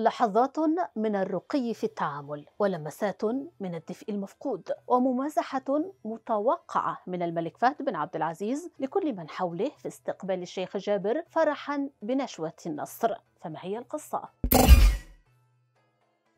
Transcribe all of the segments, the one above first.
لحظات من الرقي في التعامل ولمسات من الدفء المفقود وممازحة متوقعة من الملك فهد بن عبد العزيز لكل من حوله في استقبال الشيخ جابر فرحا بنشوة النصر فما هي القصة؟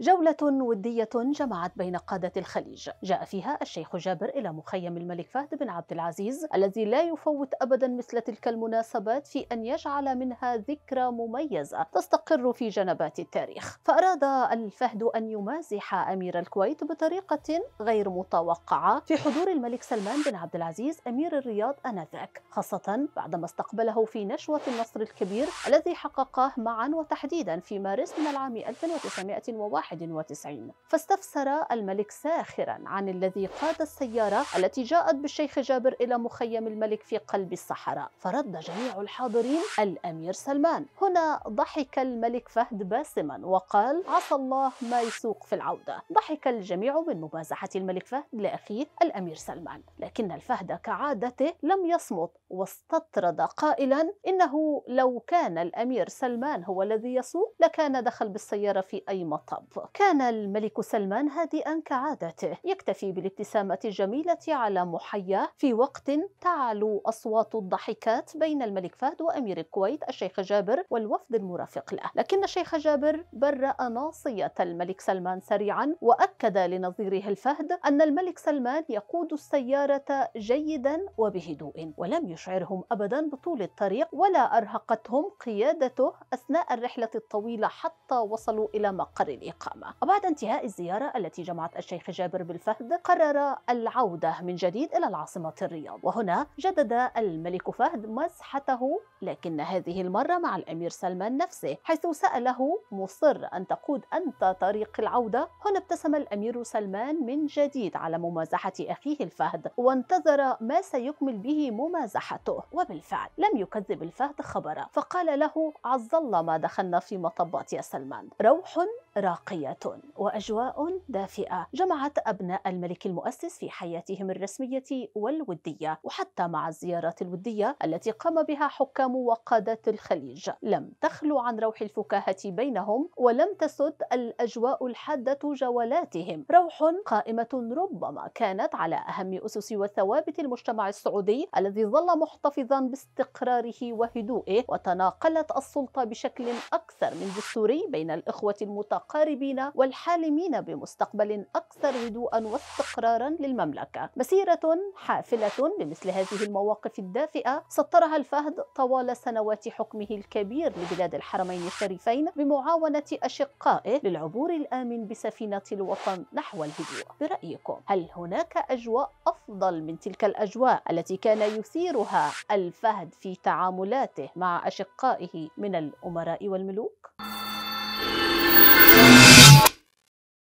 جولة ودية جمعت بين قادة الخليج جاء فيها الشيخ جابر إلى مخيم الملك فهد بن عبد العزيز الذي لا يفوت أبدا مثل تلك المناسبات في أن يجعل منها ذكرى مميزة تستقر في جنبات التاريخ فأراد الفهد أن يمازح أمير الكويت بطريقة غير متوقعة في حضور الملك سلمان بن عبد العزيز أمير الرياض آنذاك خاصة بعدما استقبله في نشوة النصر الكبير الذي حققه معا وتحديدا في مارس من العام 1901 1991 فاستفسر الملك ساخرا عن الذي قاد السيارة التي جاءت بالشيخ جابر إلى مخيم الملك في قلب الصحراء فرد جميع الحاضرين الأمير سلمان هنا ضحك الملك فهد باسما وقال عسى الله ما يسوق في العودة ضحك الجميع من مبازحة الملك فهد لأخيه الأمير سلمان لكن الفهد كعادته لم يصمت واستطرد قائلا إنه لو كان الأمير سلمان هو الذي يسوق لكان دخل بالسيارة في أي مطب كان الملك سلمان هادئا كعادته يكتفي بالابتسامة الجميلة على محياه في وقت تعلو أصوات الضحكات بين الملك فهد وأمير الكويت الشيخ جابر والوفد المرافق له لكن الشيخ جابر برأ ناصية الملك سلمان سريعا وأكد لنظيره الفهد أن الملك سلمان يقود السيارة جيدا وبهدوء ولم يشعرهم أبدا بطول الطريق ولا أرهقتهم قيادته أثناء الرحلة الطويلة حتى وصلوا إلى مقر الإقامة الفخامة وبعد انتهاء الزيارة التي جمعت الشيخ جابر بالفهد قرر العودة من جديد إلى العاصمة الرياض وهنا جدد الملك فهد مزحته لكن هذه المرة مع الأمير سلمان نفسه حيث سأله مصر أن تقود أنت طريق العودة هنا ابتسم الأمير سلمان من جديد على ممازحة أخيه الفهد وانتظر ما سيكمل به ممازحته وبالفعل لم يكذب الفهد خبره فقال له عز الله ما دخلنا في مطبات يا سلمان روح راقية وأجواء دافئة جمعت أبناء الملك المؤسس في حياتهم الرسمية والودية وحتى مع الزيارات الودية التي قام بها حكام وقادة الخليج لم تخلو عن روح الفكاهة بينهم ولم تسد الأجواء الحادة جولاتهم روح قائمة ربما كانت على أهم أسس وثوابت المجتمع السعودي الذي ظل محتفظا باستقراره وهدوئه وتناقلت السلطة بشكل أكثر من دستوري بين الإخوة المتقدمين والأقاربين والحالمين بمستقبل أكثر هدوءا واستقرارا للمملكة مسيرة حافلة بمثل هذه المواقف الدافئة سطرها الفهد طوال سنوات حكمه الكبير لبلاد الحرمين الشريفين بمعاونة أشقائه للعبور الآمن بسفينة الوطن نحو الهدوء برأيكم هل هناك أجواء أفضل من تلك الأجواء التي كان يثيرها الفهد في تعاملاته مع أشقائه من الأمراء والملوك؟